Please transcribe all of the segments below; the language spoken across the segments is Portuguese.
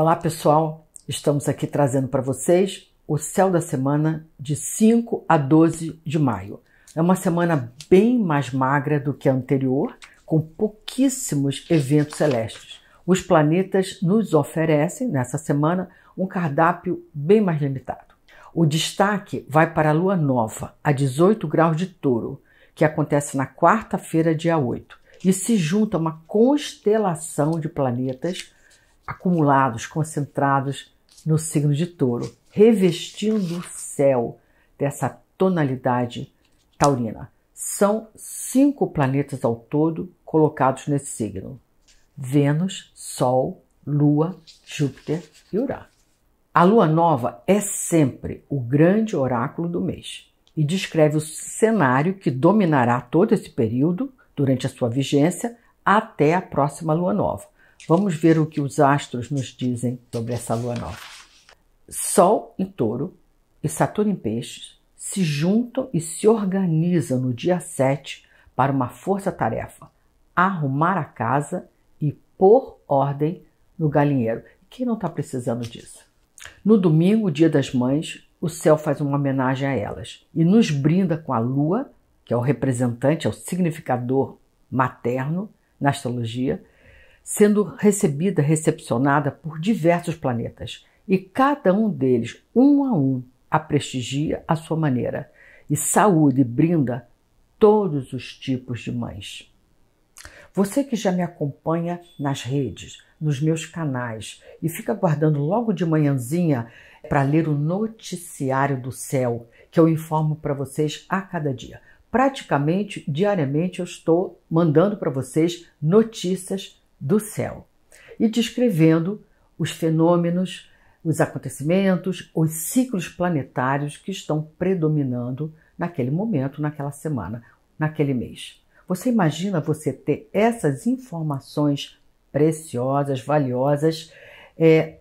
Olá pessoal, estamos aqui trazendo para vocês o céu da semana de 5 a 12 de maio. É uma semana bem mais magra do que a anterior, com pouquíssimos eventos celestes. Os planetas nos oferecem, nessa semana, um cardápio bem mais limitado. O destaque vai para a lua nova, a 18 graus de touro, que acontece na quarta-feira, dia 8, e se junta a uma constelação de planetas acumulados, concentrados no signo de touro, revestindo o céu dessa tonalidade taurina. São cinco planetas ao todo colocados nesse signo: Vênus, Sol, Lua, Júpiter e Urano. A lua nova é sempre o grande oráculo do mês e descreve o cenário que dominará todo esse período durante a sua vigência até a próxima lua nova, Vamos ver o que os astros nos dizem sobre essa lua nova. Sol em touro e Saturno em peixes se juntam e se organizam no dia 7 para uma força-tarefa: arrumar a casa e pôr ordem no galinheiro. Quem não está precisando disso? No domingo, dia das mães, o céu faz uma homenagem a elas e nos brinda com a lua, que é o representante, é o significador materno na astrologia, sendo recebida, recepcionada por diversos planetas, e cada um deles, um a um, a prestigia à sua maneira e saúde e brinda todos os tipos de mães. Você que já me acompanha nas redes, nos meus canais e fica aguardando logo de manhãzinha para ler o noticiário do céu que eu informo para vocês a cada dia. Praticamente diariamente eu estou mandando para vocês notícias do céu e descrevendo os fenômenos, os acontecimentos, os ciclos planetários que estão predominando naquele momento, naquela semana, naquele mês. Você imagina você ter essas informações preciosas, valiosas, é,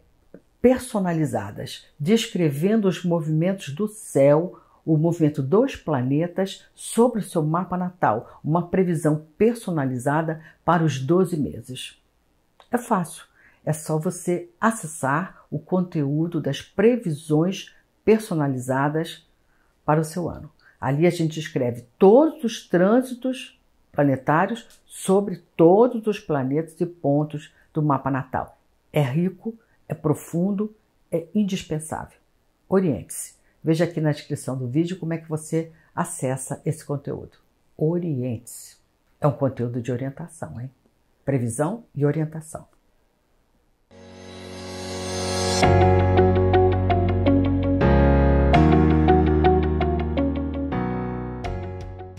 personalizadas, descrevendo os movimentos do céu o movimento dos planetas sobre o seu mapa natal, uma previsão personalizada para os 12 meses. É fácil, é só você acessar o conteúdo das previsões personalizadas para o seu ano. Ali a gente escreve todos os trânsitos planetários sobre todos os planetas e pontos do mapa natal. É rico, é profundo, é indispensável. Oriente-se. Veja aqui na descrição do vídeo como é que você acessa esse conteúdo. Oriente-se. É um conteúdo de orientação, hein? Previsão e orientação.